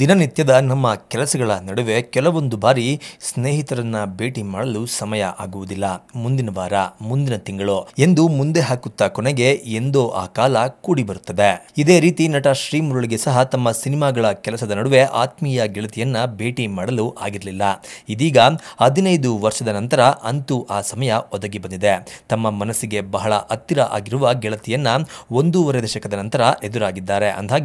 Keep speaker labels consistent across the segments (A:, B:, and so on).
A: ದಿನನಿತ್ಯದ ನಮ್ಮ ಕೆಲಸಗಳ ನಡುವೆ ಕೆಲವೊಂದು ಬಾರಿ ಸ್ನೇಹಿತರನ್ನ ಭೇಟಿ ಮಾಡಲು ಸಮಯ ಆಗುವುದಿಲ್ಲ ಮುಂದಿನ ವಾರ ಮುಂದಿನ ತಿಂಗಳು ಎಂದು ಮುಂದೆ ಹಾಕುತ್ತಾ ಕೊನೆಗೆ ಎಂದೋ ಆ ಕಾಲ ಕೂಡಿ ಬರುತ್ತದೆ ಇದೇ ರೀತಿ ನಟ ಶ್ರೀಮುರುಳಿಗೆ ಸಹ ತಮ್ಮ ಸಿನಿಮಾಗಳ ಕೆಲಸದ ನಡುವೆ ಆತ್ಮೀಯ ಗೆಳತಿಯನ್ನ ಭೇಟಿ ಮಾಡಲು ಆಗಿರಲಿಲ್ಲ ಇದೀಗ ಹದಿನೈದು ವರ್ಷದ ನಂತರ ಅಂತೂ ಆ ಸಮಯ ಒದಗಿ ಬಂದಿದೆ ತಮ್ಮ ಮನಸ್ಸಿಗೆ ಬಹಳ ಹತ್ತಿರ ಆಗಿರುವ ಗೆಳತಿಯನ್ನ ಒಂದೂವರೆ ದಶಕದ ನಂತರ ಎದುರಾಗಿದ್ದಾರೆ ಅಂದಹಾಗೆ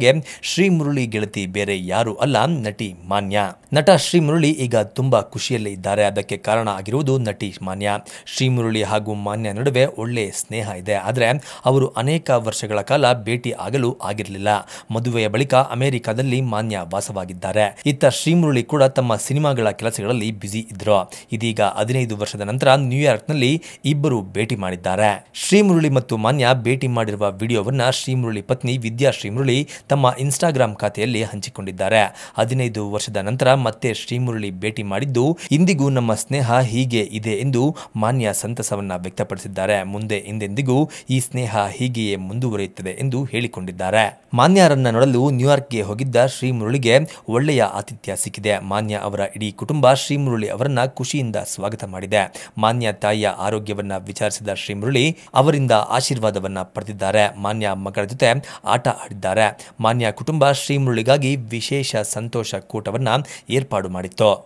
A: ಶ್ರೀಮುರುಳಿ ಗೆಳತಿ ಬೇರೆ ಯಾರು ಅವರು ಅಲ್ಲ ನಟಿ ಮಾನ್ಯ ನಟ ಶ್ರೀಮುರಳಿ ಈಗ ತುಂಬಾ ಖುಷಿಯಲ್ಲೇ ಇದ್ದಾರೆ ಅದಕ್ಕೆ ಕಾರಣ ಆಗಿರುವುದು ನಟಿ ಮಾನ್ಯ ಶ್ರೀಮುರಳಿ ಹಾಗೂ ಮಾನ್ಯ ನಡುವೆ ಒಳ್ಳೆ ಸ್ನೇಹ ಇದೆ ಆದರೆ ಅವರು ಅನೇಕ ವರ್ಷಗಳ ಕಾಲ ಭೇಟಿ ಆಗಲು ಆಗಿರಲಿಲ್ಲ ಮದುವೆಯ ಬಳಿಕ ಅಮೆರಿಕದಲ್ಲಿ ಮಾನ್ಯ ವಾಸವಾಗಿದ್ದಾರೆ ಇತ್ತ ಶ್ರೀಮುರಳಿ ಕೂಡ ತಮ್ಮ ಸಿನಿಮಾಗಳ ಕೆಲಸಗಳಲ್ಲಿ ಬ್ಯುಸಿ ಇದ್ರು ಇದೀಗ ಹದಿನೈದು ವರ್ಷದ ನಂತರ ನ್ಯೂಯಾರ್ಕ್ನಲ್ಲಿ ಇಬ್ಬರು ಭೇಟಿ ಮಾಡಿದ್ದಾರೆ ಶ್ರೀಮುರುಳಿ ಮತ್ತು ಮಾನ್ಯ ಭೇಟಿ ಮಾಡಿರುವ ವಿಡಿಯೋವನ್ನ ಶ್ರೀಮುರಳಿ ಪತ್ನಿ ವಿದ್ಯಾ ಶ್ರೀಮುರಳಿ ತಮ್ಮ ಇನ್ಸ್ಟಾಗ್ರಾಂ ಖಾತೆಯಲ್ಲಿ ಹಂಚಿಕೊಂಡಿದ್ದಾರೆ ಹದಿನೈದು ವರ್ಷದ ನಂತರ ಮತ್ತೆ ಶ್ರೀಮುರಳಿ ಭೇಟಿ ಮಾಡಿದ್ದು ಇಂದಿಗೂ ನಮ್ಮ ಸ್ನೇಹ ಹೀಗೆ ಇದೆ ಎಂದು ಮಾನ್ಯ ಸಂತಸವನ್ನ ವ್ಯಕ್ತಪಡಿಸಿದ್ದಾರೆ ಮುಂದೆ ಇಂದೆಂದಿಗೂ ಈ ಸ್ನೇಹ ಹೀಗೆಯೇ ಮುಂದುವರಿಯುತ್ತದೆ ಎಂದು ಹೇಳಿಕೊಂಡಿದ್ದಾರೆ ಮಾನ್ಯರನ್ನ ನೋಡಲು ನ್ಯೂಯಾರ್ಕ್ಗೆ ಹೋಗಿದ್ದ ಶ್ರೀಮುರಳಿಗೆ ಒಳ್ಳೆಯ ಆತಿಥ್ಯ ಸಿಕ್ಕಿದೆ ಮಾನ್ಯ ಅವರ ಇಡೀ ಕುಟುಂಬ ಶ್ರೀಮುರಳಿ ಅವರನ್ನ ಖುಷಿಯಿಂದ ಸ್ವಾಗತ ಮಾಡಿದೆ ಮಾನ್ಯ ತಾಯಿಯ ಆರೋಗ್ಯವನ್ನ ವಿಚಾರಿಸಿದ ಶ್ರೀಮುರಳಿ ಅವರಿಂದ ಆಶೀರ್ವಾದವನ್ನ ಪಡೆದಿದ್ದಾರೆ ಮಾನ್ಯ ಮಗಳ ಜೊತೆ ಆಟ ಆಡಿದ್ದಾರೆ ಮಾನ್ಯ ಕುಟುಂಬ ಶ್ರೀಮುರಳಿಗಾಗಿ ವಿಶೇಷ ಸಂತೋಷ ಕೂಟವನ್ನು ಏರ್ಪಾಡು ಮಾಡಿತ್ತು